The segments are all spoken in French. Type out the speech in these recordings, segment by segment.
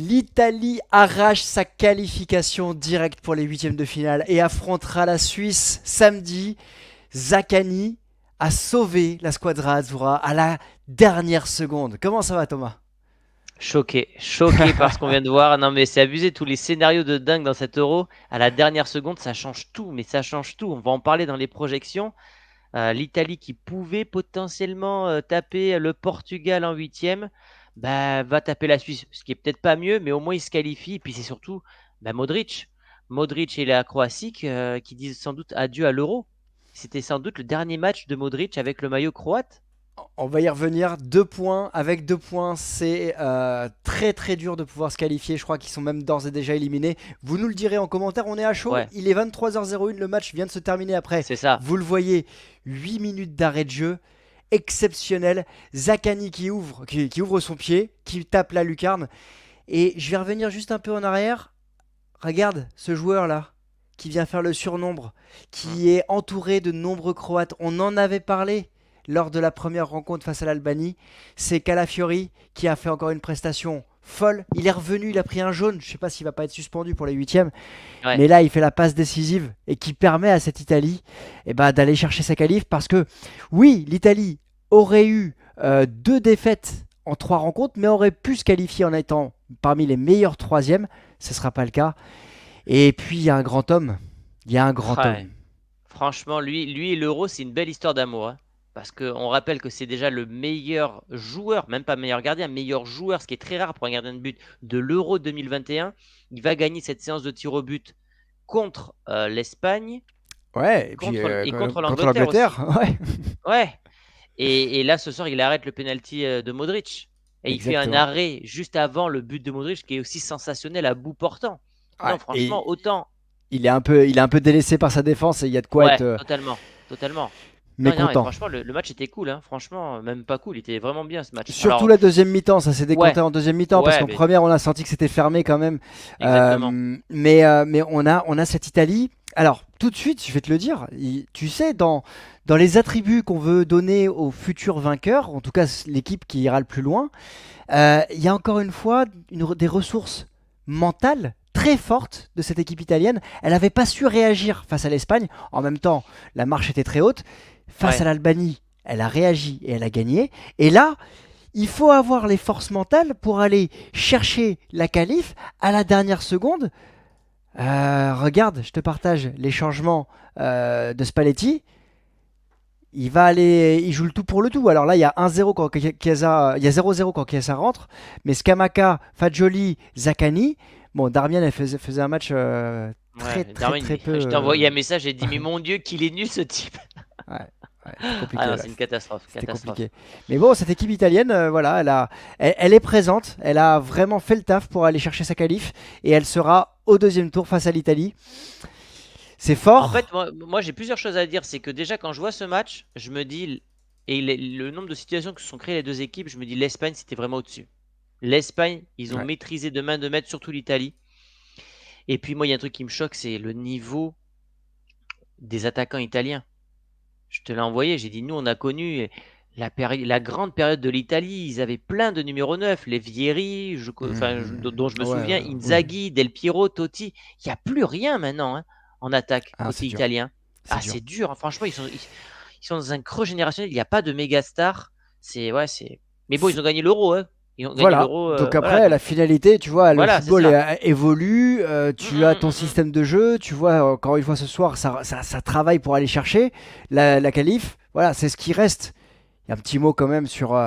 L'Italie arrache sa qualification directe pour les huitièmes de finale et affrontera la Suisse samedi. Zaccani a sauvé la squadra Azzurra à la dernière seconde. Comment ça va Thomas Choqué, choqué par ce qu'on vient de voir. Non mais c'est abusé, tous les scénarios de dingue dans cet euro, à la dernière seconde, ça change tout, mais ça change tout. On va en parler dans les projections. Euh, L'Italie qui pouvait potentiellement euh, taper le Portugal en huitième bah, va taper la Suisse, ce qui est peut-être pas mieux, mais au moins il se qualifie. Et puis c'est surtout bah, Modric. Modric et la Croatie euh, qui disent sans doute adieu à l'euro. C'était sans doute le dernier match de Modric avec le maillot croate. On va y revenir. Deux points. Avec deux points, c'est euh, très très dur de pouvoir se qualifier. Je crois qu'ils sont même d'ores et déjà éliminés. Vous nous le direz en commentaire. On est à chaud. Il est 23h01. Le match vient de se terminer après. C'est ça. Vous le voyez. 8 minutes d'arrêt de jeu exceptionnel. Zakani qui ouvre, qui, ouvre son pied, qui tape la lucarne. Et je vais revenir juste un peu en arrière. Regarde ce joueur-là qui vient faire le surnombre, qui est entouré de nombreux Croates. On en avait parlé lors de la première rencontre face à l'Albanie. C'est Calafiori qui a fait encore une prestation folle. Il est revenu, il a pris un jaune. Je ne sais pas s'il va pas être suspendu pour les huitièmes. Mais là, il fait la passe décisive et qui permet à cette Italie eh ben, d'aller chercher sa calife Parce que oui, l'Italie aurait eu euh, deux défaites en trois rencontres, mais aurait pu se qualifier en étant parmi les meilleurs troisièmes. Ce ne sera pas le cas. Et puis, il y a un grand homme. Il y a un grand homme. Franchement, lui, lui et l'euro, c'est une belle histoire d'amour. Hein. parce parce qu'on rappelle que c'est déjà le meilleur joueur, même pas meilleur gardien, meilleur joueur, ce qui est très rare pour un gardien de but de l'Euro 2021. Il va gagner cette séance de tir au but contre euh, l'Espagne. Ouais, et, contre, euh, contre l'Angleterre. Ouais. ouais. Et, là, ce soir, il arrête le penalty euh, de Modric. Et il fait un arrêt juste avant le but de Modric qui est aussi sensationnel à bout portant. non, franchement, autant. Il est, un peu, il est un peu délaissé par sa défense et il y a de quoi être. Euh, totalement, totalement. Mais franchement, le, match était cool. Hein. Franchement, même pas cool. Il était vraiment bien ce match. Surtout la deuxième mi-temps. Ça s'est décompté en deuxième mi-temps parce qu'en première, on a senti que c'était fermé quand même. Euh, mais, mais on, a, on a cette Italie alors, tout de suite, je vais te le dire, tu sais, dans, les attributs qu'on veut donner aux futurs vainqueurs, en tout cas l'équipe qui ira le plus loin, euh, il y a encore une fois des ressources mentales très fortes de cette équipe italienne. Elle n'avait pas su réagir face à l'Espagne. En même temps, la marche était très haute. Face à l'Albanie, elle a réagi et elle a gagné. Et là, il faut avoir les forces mentales pour aller chercher la calife à la dernière seconde euh, regarde, je te partage les changements euh, de Spalletti. Il va aller, il joue le tout pour le tout. Alors là, il y a 1-0 quand Chiesa, il y a 0-0 quand Chiesa rentre, mais Skamaka, Fagioli, Zakani, bon, Darmian elle faisait, faisait, un match euh, très, très, très, peu. Je t'ai envoyé un message, j'ai dit mais mon Dieu, qu'il est nul ce type. Ah c'est une catastrophe. catastrophe. Compliqué. Mais bon, cette équipe italienne, euh, voilà, elle, a, elle, est présente, elle a vraiment fait le taf pour aller chercher sa qualif et elle sera au deuxième tour face à l'Italie. C'est fort. En fait, moi, j'ai plusieurs choses à dire. C'est que déjà, quand je vois ce match, je me dis, et le nombre de situations que se sont créées les deux équipes, je me dis, l'Espagne, c'était vraiment au-dessus. L'Espagne, ils ont maîtrisé de main de maître, surtout l'Italie. Et puis, moi, il y a un truc qui me choque, c'est le niveau des attaquants italiens. Je te l'ai envoyé, j'ai dit, nous, on a connu la, la grande période de l'Italie. Ils avaient plein de numéros 9, les Vieri, mmh, dont je me souviens, Inzaghi, Del Piero, Totti. Il n'y a plus rien maintenant hein, en attaque aussi italien. Ah, c'est dur. Ah, hein, franchement, ils sont, ils, sont dans un creux générationnel. Il n'y a pas de méga star. C'est, ouais, c'est. Mais bon, ils ont gagné l'euro, hein voilà. Euh, Donc après, la finalité, tu vois, le football euh, évolue, euh, tu as ton système de jeu, tu vois, encore une fois ce soir, ça, ça, travaille pour aller chercher la, la qualif. Voilà, c'est ce qui reste. Il y un petit mot quand même sur,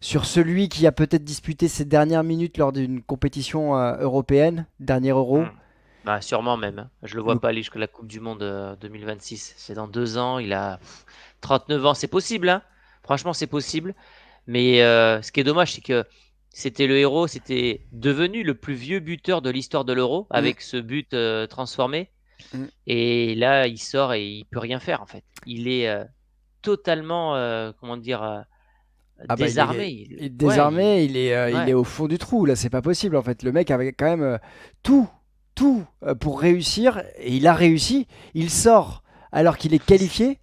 sur celui qui a peut-être disputé ses dernières minutes lors d'une compétition européenne, dernier euro. Mm. Bah, sûrement même. Hein. Je le vois pas aller jusqu'à la Coupe du Monde 2026. C'est dans deux ans, il a 39 ans, c'est possible, hein. Franchement, c'est possible. Mais euh, ce qui est dommage, c'est que c'était le héros, c'était devenu le plus vieux buteur de l'histoire de l'Euro mm. avec ce but euh, transformé. Mm. Et là, il sort et il peut rien faire en fait. Il est euh, totalement, comment dire, désarmé. Ah bah, il est, désarmé, il, est, au fond du trou. Là, c'est pas possible en fait. Le mec avait quand même tout, tout pour réussir et il a réussi. Il sort alors qu'il est qualifié.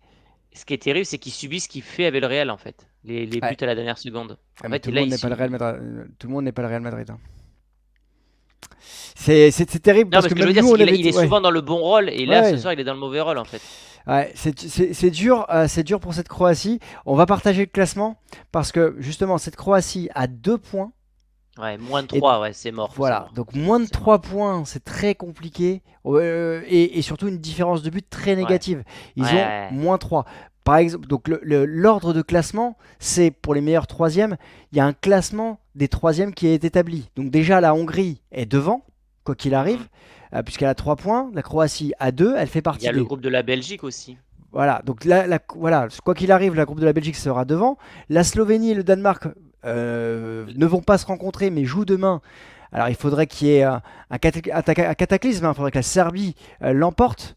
Ce qui est terrible, c'est qu'il subit ce qu'il fait avec le réel en fait les, buts à la dernière seconde. tout, le monde n'est pas le Real Madrid. Hein. C'est terrible. parce, que, il, est souvent dans le bon rôle et là, ce soir, il est dans le mauvais rôle en fait. c'est dur, euh, c'est dur pour cette Croatie. On va partager le classement parce que justement, cette Croatie a deux points. Ouais, moins de 3, ouais, c'est mort. Voilà, donc moins de 3 points, c'est très compliqué. Euh, et, surtout une différence de but très négative. Ils ont moins 3. Par exemple, donc l'ordre de classement, c'est pour les meilleurs troisièmes, il y a un classement des troisièmes qui est établi. Donc déjà, la Hongrie est devant, quoi qu'il arrive, mmh. euh, puisqu'elle a trois points, la Croatie a deux, elle fait partie. Il y a le groupe de la Belgique aussi. Voilà, donc voilà, quoi qu'il arrive, la groupe de la Belgique sera devant. La Slovénie et le Danemark euh, ne vont pas se rencontrer, mais jouent demain. Alors il faudrait qu'il y ait euh, un, cataclysme, hein. il faudrait que la Serbie l'emporte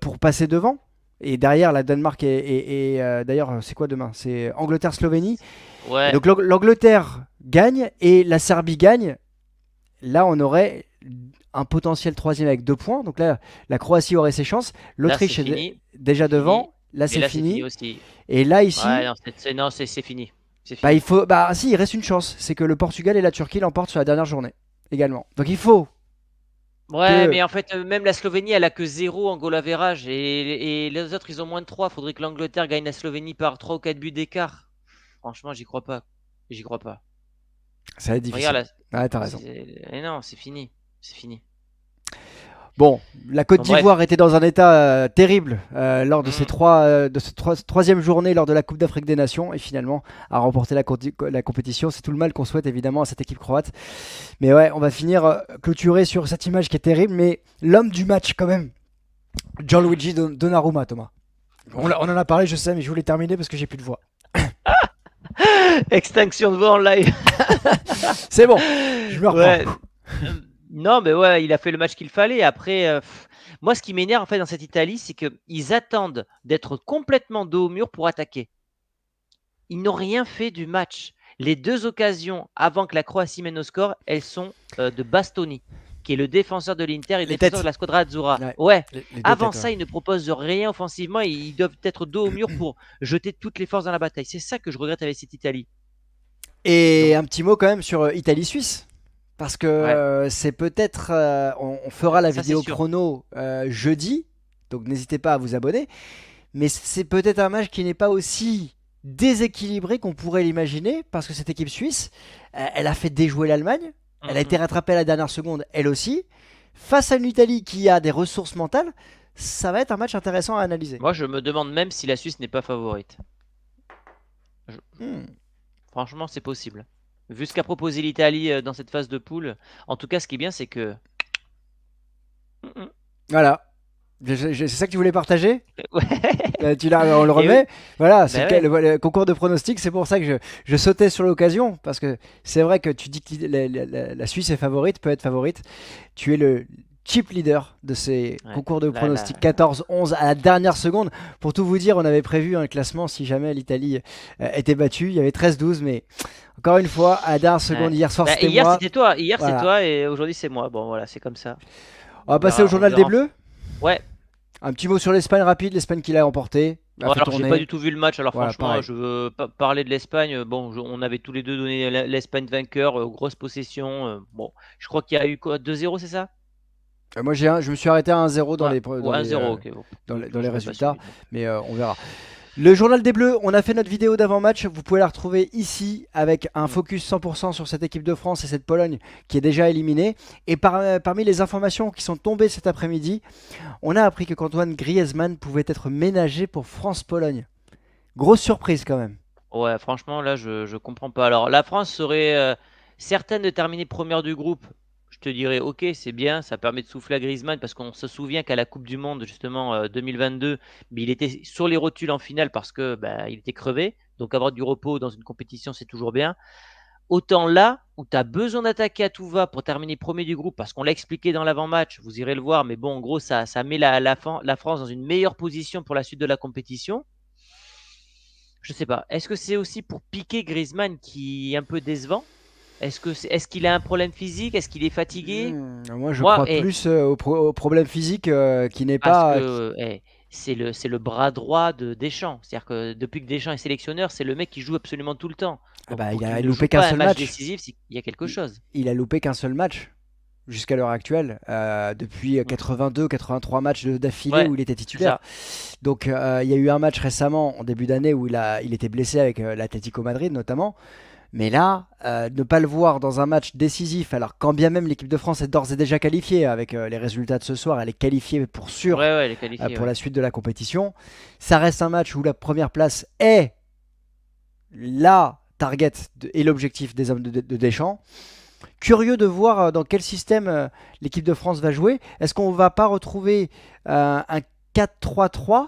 pour passer devant. Et derrière, la Danemark et, euh, d'ailleurs, c'est quoi demain C'est Angleterre-Slovénie. Donc l'Angleterre gagne et la Serbie gagne. Là, on aurait un potentiel troisième avec deux points. Donc là, la Croatie aurait ses chances. L'Autriche est, déjà devant. Là, c'est fini. et là, ici. non, c'est fini. Bah, fini. il faut. Bah, si, il reste une chance. C'est que le Portugal et la Turquie l'emportent sur la dernière journée également. Donc il faut Ouais, mais en fait, euh, même la Slovénie, elle a que 0 en goal average. Et, et, les autres, ils ont moins de 3. Faudrait que l'Angleterre gagne la Slovénie par 3 ou 4 buts d'écart. Franchement, j'y crois pas. J'y crois pas. Ça va être difficile. Regarde, t'as raison. Eh non, c'est fini. C'est fini. Bon, la Côte d'Ivoire était dans un état euh, terrible euh, lors mm. euh, de, ces trois, de cette troisième journée lors de la Coupe d'Afrique des Nations et finalement a remporté la, compétition. C'est tout le mal qu'on souhaite évidemment à cette équipe croate. Mais ouais, on va finir clôturé sur cette image qui est terrible, mais l'homme du match quand même, John Luigi Donnarumma, Thomas. On, en a parlé, je sais, mais je voulais terminer parce que j'ai plus de voix. Extinction de voix en live. C'est bon, je me reprends. Non, mais ouais, il a fait le match qu'il fallait. Après, euh, moi, ce qui m'énerve en fait dans cette Italie, c'est qu'ils attendent d'être complètement dos au mur pour attaquer. Ils n'ont rien fait du match. Les deux occasions avant que la Croatie mène au score, elles sont euh, de Bastoni, qui est le défenseur de l'Inter et le défenseur de la Squadra Azzurra. Ouais. avant ça, ils ne proposent rien offensivement et ils doivent être dos au mur pour jeter toutes les forces dans la bataille. C'est ça que je regrette avec cette Italie. Et un petit mot quand même sur euh, Italie-Suisse. Parce que euh, c'est peut-être. Euh, on, fera la vidéo chrono euh, jeudi, donc n'hésitez pas à vous abonner. Mais c'est peut-être un match qui n'est pas aussi déséquilibré qu'on pourrait l'imaginer, parce que cette équipe suisse, elle a fait déjouer l'Allemagne, elle a mhm. été rattrapée à la dernière seconde, elle aussi. Face à une Italie qui a des ressources mentales, ça va être un match intéressant à analyser. Moi, je me demande même si la Suisse n'est pas favorite. Hmm. Franchement, c'est possible. Vu ce qu'a proposé l'Italie euh, dans cette phase de poule, en tout cas, ce qui est bien, c'est que. Voilà. C'est ça que tu voulais partager ouais. Euh, tu l'as, on le eh remet. Voilà, bah C'est le, concours de pronostics, c'est pour ça que je, sautais sur l'occasion parce que c'est vrai que tu dis que la, Suisse est favorite, peut être favorite. Tu es le, cheap leader de ces concours de pronostics 14-11 à la dernière seconde. Pour tout vous dire, on avait prévu un classement si jamais l'Italie euh, était battue. Il y avait 13-12, mais encore une fois, à la dernière seconde, hier soir, bah, c'était moi. Hier, c'était toi. Hier, c'est toi et aujourd'hui, c'est moi. Bon, voilà, c'est comme ça. On va passer bah, au journal des Bleus. Ouais. Un petit mot sur l'Espagne rapide, l'Espagne qui l'a emporté. Ouais, alors j'ai pas du tout vu le match, alors franchement je veux parler de l'Espagne. Bon, on avait tous les deux donné l'Espagne vainqueur, euh, grosse possession. Euh, bon, je crois qu'il y a eu quoi 2-0 c'est ça euh, moi, j'ai je me suis arrêté à 1-0 euh, dans, les, dans, résultats, mais euh, on verra. Le journal des Bleus, on a fait notre vidéo d'avant-match, vous pouvez la retrouver ici avec un focus 100% sur cette équipe de France et cette Pologne qui est déjà éliminée. Et parmi les informations qui sont tombées cet après-midi, on a appris que Antoine Griezmann pouvait être ménagé pour France-Pologne. Grosse surprise quand même. Ouais, franchement, là, je, ne comprends pas. Alors, la France serait certaine de terminer première du groupe je te dirais, ok, c'est bien, ça permet de souffler à Griezmann parce qu'on se souvient qu'à la Coupe du Monde, justement, 2022, euh, il était sur les rotules en finale parce que bah, il était crevé. Donc avoir du repos dans une compétition, c'est toujours bien. Autant là où tu as besoin d'attaquer à tout va pour terminer premier du groupe, parce qu'on l'a expliqué dans l'avant-match, vous irez le voir, mais bon, en gros, ça, ça met la, la, France dans une meilleure position pour la suite de la compétition. Je sais pas. Est-ce que c'est aussi pour piquer Griezmann qui est un peu décevant est-ce que est-ce qu'il a un problème physique Est-ce qu'il est fatigué hmm, Moi, je crois eh. plus euh, au, problème physique euh, qui n'est pas. Eh, c'est le c'est le bras droit de Deschamps. C'est-à-dire que depuis que Deschamps est sélectionneur, c'est le mec qui joue absolument tout le temps. Ah bah, il a loupé qu'un seul match. il y a quelque chose. Il, a loupé qu'un seul match jusqu'à l'heure actuelle, euh, depuis 82, 83 mm. matchs d'affilée où il était titulaire. Donc il y a eu un match récemment en début d'année où il a il était blessé avec l'Atlético Madrid notamment. Mais là, euh, ne pas le voir dans un match décisif, alors quand bien même l'équipe de France est d'ores et déjà qualifiée avec euh, les résultats de ce soir, elle est qualifiée pour sûr euh, pour la suite de la compétition. Ça reste un match où la première place est la target et l'objectif des hommes de, Deschamps. Curieux de voir dans quel système l'équipe de France va jouer. Est-ce qu'on va pas retrouver un 4-3-3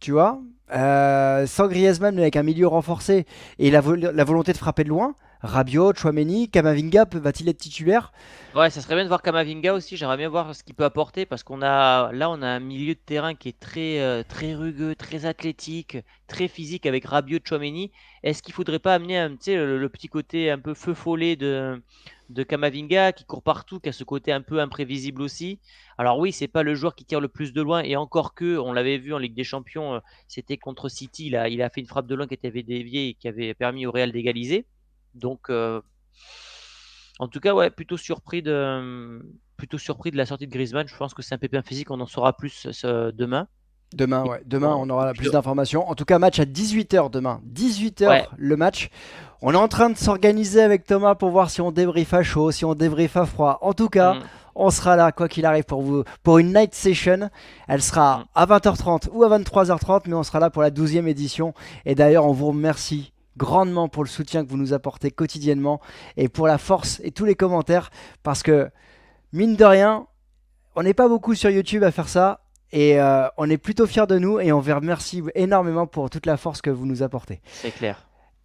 tu vois. Euh, sans Griezmann, mais avec un milieu renforcé et la, la volonté de frapper de loin, Rabiot, Chouameni, Kamavinga va-t-il être titulaire Ouais, ça serait bien de voir Kamavinga aussi. J'aimerais bien voir ce qu'il peut apporter parce qu'on a là on a un milieu de terrain qui est très euh, très rugueux, très athlétique, très physique avec Rabiot, Chouameni. Est-ce qu'il faudrait pas amener un, le, petit côté un peu feu follet de Kamavinga qui court partout, qui a ce côté un peu imprévisible aussi. Alors oui, c'est pas le joueur qui tire le plus de loin et encore que, on l'avait vu en Ligue des Champions, euh, c'était contre City, là, il a fait une frappe de loin qui avait dévié et qui avait permis au Real d'égaliser. Donc, euh, en tout cas, ouais, plutôt surpris de, plutôt surpris de la sortie de Griezmann. Je pense que c'est un pépin physique. On en saura plus euh, demain. Demain, Demain, on aura plus d'informations. En tout cas, match à 18h demain. 18h le match. On est en train de s'organiser avec Thomas pour voir si on débriefe à chaud, si on débriefe à froid. En tout cas, mm. on sera là, quoi qu'il arrive, pour vous, pour une night session. Elle sera mm. à 20h30 ou à 23h30, mais on sera là pour la 12e édition. Et d'ailleurs, on vous remercie grandement pour le soutien que vous nous apportez quotidiennement et pour la force et tous les commentaires parce que mine de rien, on n'est pas beaucoup sur YouTube à faire ça et euh, on est plutôt fiers de nous et on vous remercie énormément pour toute la force que vous nous apportez. C'est clair.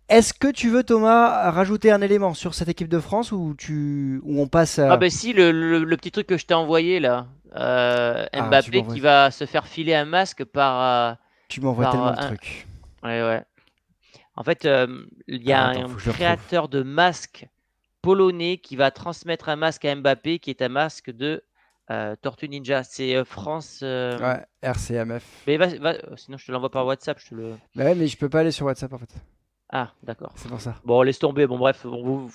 Est-ce que tu veux, Thomas, rajouter un élément sur cette équipe de France ou tu... Où on passe Ah, ben si, le, petit truc que je t'ai envoyé là, euh, ah, Mbappé qui va se faire filer un masque par. Euh, tu m'envoies tellement de trucs. Ouais, ouais. En fait, euh, il y a ah, un créateur de masques polonais qui va transmettre un masque à Mbappé qui est un masque de euh, Tortue Ninja. C'est euh, France. Ouais, RCMF. Mais sinon, je te l'envoie par WhatsApp. Bah mais je peux pas aller sur WhatsApp en fait. Ah, d'accord. C'est pour ça. Bon, laisse tomber. Bon, bref, vous,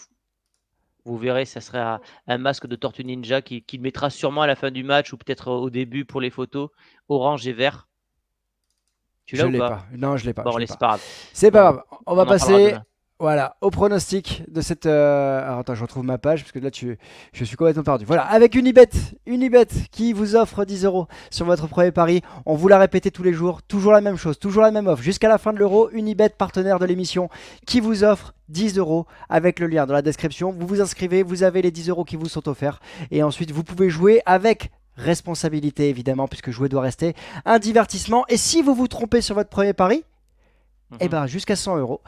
vous verrez, ça sera un masque de Tortue Ninja qu'il mettra sûrement à la fin du match ou peut-être au début pour les photos, orange et vert. Tu l'as pas, Non, je l'ai pas. Bon, c'est pas grave. C'est pas grave. On va passer. Voilà, au pronostic de cette. Euh, alors attends, je retrouve ma page parce que là, tu... je suis complètement perdu. Voilà, avec Unibet, Unibet qui vous offre 10 euros sur votre premier pari. On vous l'a répété tous les jours, toujours la même chose, toujours la même offre. Jusqu'à la fin de l'euro, Unibet, partenaire de l'émission, qui vous offre 10 euros avec le lien dans la description. Vous vous inscrivez, vous avez les 10 euros qui vous sont offerts et ensuite vous pouvez jouer avec responsabilité évidemment puisque jouer doit rester un divertissement. Et si vous vous trompez sur votre premier pari, et mhm. eh ben jusqu'à 100 euros,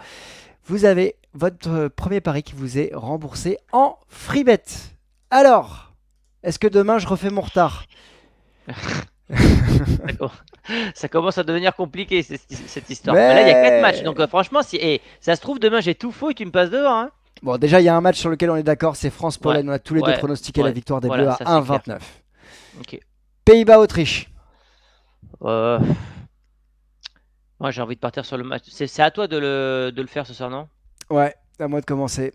vous avez votre euh, premier pari qui vous est remboursé en free bet. Alors, est-ce que demain je refais mon retard ça commence à devenir compliqué cette histoire. là, il y a 4 matchs, donc euh, franchement, si eh, ça se trouve, demain j'ai tout faux et tu me passes devant. Hein. Bon, déjà, il y a un match sur lequel on est d'accord, c'est France-Pologne. on a tous les deux pronostiqué la victoire des Bleus à 1,29. Pays-Bas-Autriche. Euh, moi, j'ai envie de partir sur le match. C'est à toi de le, de le, faire ce soir, non Ouais, à moi de commencer.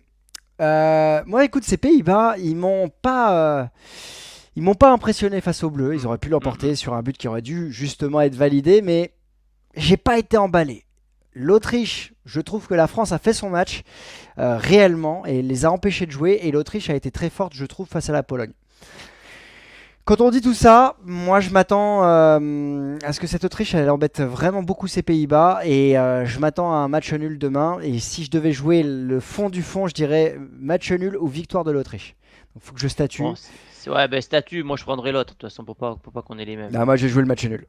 Euh, moi, écoute, ces Pays-Bas, ils m'ont pas. Euh, ils m'ont pas impressionné face aux Bleus. Ils auraient pu l'emporter mhm. sur un but qui aurait dû justement être validé, mais j'ai pas été emballé. L'Autriche, je trouve que la France a fait son match réellement et les a empêchés de jouer. Et l'Autriche a été très forte, je trouve, face à la Pologne. Quand on dit tout ça, moi je m'attends euh, à ce que cette Autriche elle embête vraiment beaucoup ses Pays-Bas et euh, je m'attends à un match nul demain. Et si je devais jouer le fond du fond, je dirais match nul ou victoire de l'Autriche. Il faut que je statue. Oh, ouais, ben statue, moi je prendrais l'autre de toute façon pour pas, qu'on ait les mêmes. Ah, moi je vais jouer le match nul.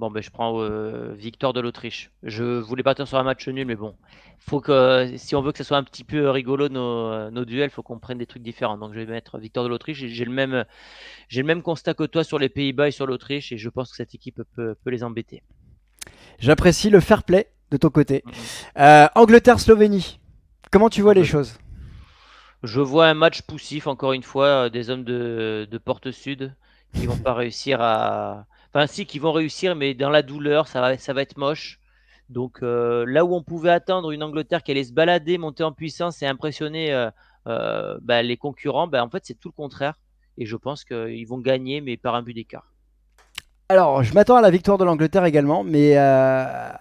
Bon, ben, je prends euh, Victor de l'Autriche. Je voulais partir sur un match nul, mais bon, faut que si on veut que ce soit un petit peu rigolo nos, euh, nos duels, faut qu'on prenne des trucs différents. Donc, je vais mettre Victor de l'Autriche. J'ai le même, le même constat que toi sur les Pays-Bas et sur l'Autriche, et je pense que cette équipe peut, les embêter. J'apprécie le fair play de ton côté. Mm-hmm. Euh, Angleterre-Slovénie, comment tu vois les choses Je vois un match poussif, encore une fois, des hommes de, de Porte Sud qui vont pas réussir à Enfin, si, qu'ils vont réussir, mais dans la douleur, ça va, ça va être moche. Donc euh, là où on pouvait attendre une Angleterre qui allait se balader, monter en puissance et impressionner euh, euh, bah, les concurrents, bah, en fait c'est tout le contraire. Et je pense qu'ils vont gagner, mais par un but d'écart. Alors je m'attends à la victoire de l'Angleterre également, mais à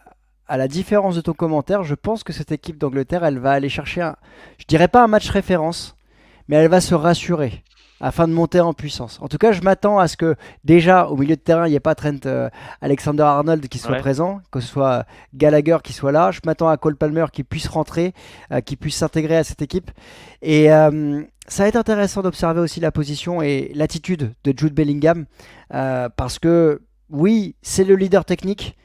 la différence de ton commentaire, je pense que cette équipe d'Angleterre, elle va aller chercher, un, je dirais pas un match référence, mais elle va se rassurer afin de monter en puissance. En tout cas, je m'attends à ce que déjà au milieu de terrain, il n'y ait pas Trent euh, Alexander Arnold qui soit présent, que ce soit euh, Gallagher qui soit là. Je m'attends à Cole Palmer qui puisse rentrer, euh, qui puisse s'intégrer à cette équipe. Et ça va être intéressant d'observer aussi la position et l'attitude de Jude Bellingham, parce que oui, c'est le leader technique,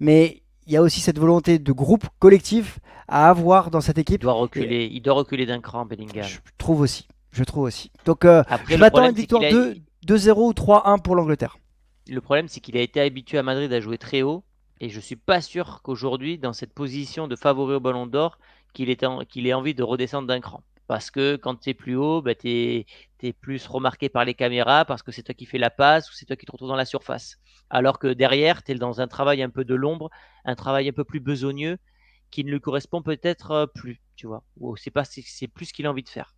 mais il y a aussi cette volonté de groupe collectif à avoir dans cette équipe. Il doit reculer, il doit reculer d'un cran, Bellingham. Je trouve aussi je trouve aussi. Donc, euh, je m'attends à une victoire 2-0 ou 3-1 pour l'Angleterre. Le problème, c'est qu'il a été habitué à Madrid à jouer très haut. Et je suis pas sûr qu'aujourd'hui, dans cette position de favori au ballon d'or, qu'il ait, ait, envie de redescendre d'un cran. Parce que quand tu es plus haut, bah, tu es... plus remarqué par les caméras, parce que c'est toi qui fais la passe ou c'est toi qui te retrouves dans la surface. Alors que derrière, tu es dans un travail un peu de l'ombre, un travail un peu plus besogneux, qui ne lui correspond peut-être euh, plus, tu vois. C'est pas... plus ce qu'il a envie de faire.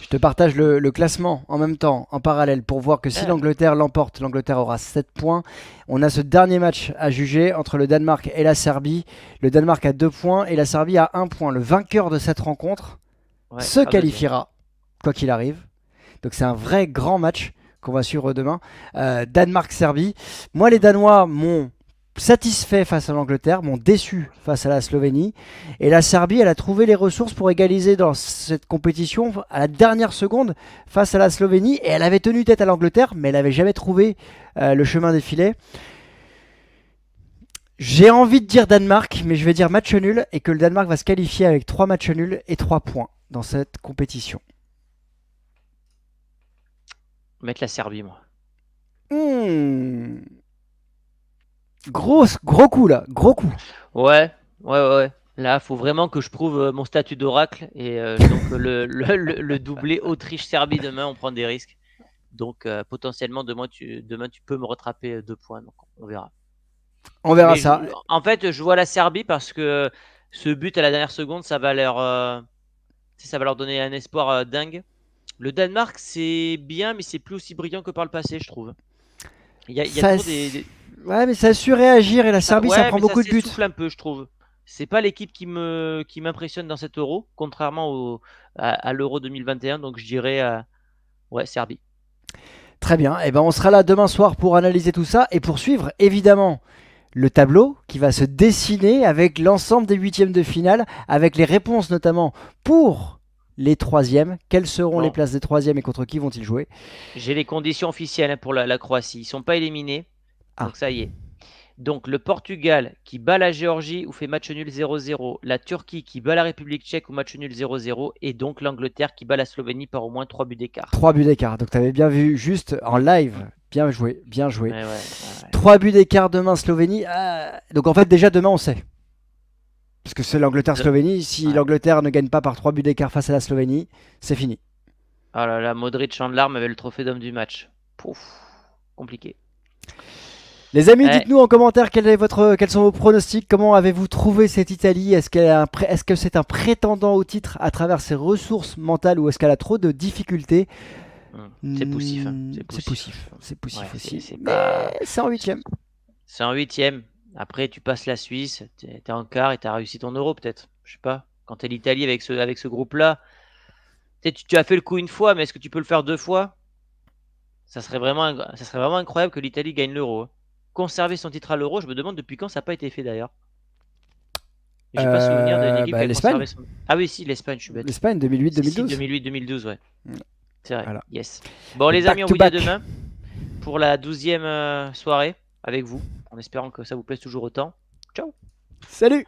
Je te partage le, classement en même temps, en parallèle, pour voir que si l'Angleterre l'emporte, l'Angleterre aura 7 points. On a ce dernier match à juger entre le Danemark et la Serbie. Le Danemark a 2 points et la Serbie a 1 point. Le vainqueur de cette rencontre se qualifiera, quoi qu'il arrive. Donc c'est un vrai grand match qu'on va suivre demain. Euh, Danemark-Serbie. Moi, les Danois m'ont satisfait face à l'Angleterre, m'ont déçu face à la Slovénie. Et la Serbie, elle a trouvé les ressources pour égaliser dans cette compétition à la dernière seconde face à la Slovénie. Et elle avait tenu tête à l'Angleterre, mais elle n'avait jamais trouvé euh, le chemin des filets. J'ai envie de dire Danemark, mais je vais dire match nul et que le Danemark va se qualifier avec 3 matchs nuls et 3 points dans cette compétition. Mettre la Serbie, moi. Hmm. Gros, gros coup là, gros coup. Ouais, ouais, ouais. Là, faut vraiment que je prouve euh, mon statut d'oracle et euh, donc euh, le, doublé Autriche-Serbie demain, on prend des risques. Donc potentiellement demain tu, demain tu peux me rattraper deux points, donc on verra. On verra ça. en fait, je vois la Serbie parce que ce but à la dernière seconde, ça va leur, ça va leur donner un espoir dingue. Le Danemark, c'est bien, mais c'est plus aussi brillant que par le passé, je trouve. Il y a, des, Ouais, mais ça a su réagir et la Serbie, ça, prend beaucoup de buts. un peu, je trouve. C'est pas l'équipe qui me qui m'impressionne dans cet Euro, contrairement au, à, l'Euro 2021. Donc je dirais euh, ouais Serbie. Très bien. Et eh ben on sera là demain soir pour analyser tout ça et poursuivre évidemment le tableau qui va se dessiner avec l'ensemble des huitièmes de finale, avec les réponses notamment pour les troisièmes. Quelles seront les places des troisièmes et contre qui vont-ils jouer J'ai les conditions officielles hein, pour la, la Croatie. Ils sont pas éliminés. Ah. Donc ça y est. Donc le Portugal qui bat la Géorgie ou fait match nul 0-0, la Turquie qui bat la République tchèque ou match nul 0-0, et donc l'Angleterre qui bat la Slovénie par au moins 3 buts d'écart. 3 buts d'écart, donc t'avais bien vu juste en live. Bien joué, bien joué. 3 buts d'écart demain Slovénie. Euh, donc en fait déjà demain on sait. Parce que c'est l'Angleterre-Slovénie. Euh, si l'Angleterre ne gagne pas par 3 buts d'écart face à la Slovénie, c'est fini. Ah là là, Modric en larmes avait le trophée d'homme du match. Pouf, compliqué. Les amis, dites-nous en commentaire est votre, quels sont vos pronostics. Comment avez-vous trouvé cette Italie Est-ce qu'elle est que c'est un prétendant au titre à travers ses ressources mentales ou est-ce qu'elle a trop de difficultés hum, C'est poussif. Hein, c'est possible, C'est poussif, aussi. C'est, c'est en huitième. C'est en huitième. Après, tu passes la Suisse, t'es en quart et t'as réussi ton euro peut-être. Je sais pas. Quand es l'Italie avec ce, groupe-là, tu, as fait le coup une fois, mais est-ce que tu peux le faire deux fois ça ça serait vraiment incroyable que l'Italie gagne l'euro. Hein conserver son titre à l'Euro. Je me demande depuis quand ça n'a pas été fait d'ailleurs. J'ai pas euh, souvenir d'une équipe qui bah, a Ah oui, si, l'Espagne, je suis bête. L'Espagne 2008-2012. 2008-2012, ouais. Mm. C'est vrai. Yes. Bon, les amis, on vous dit à demain pour la douzième euh, soirée avec vous, en espérant que ça vous plaise toujours autant. Ciao Salut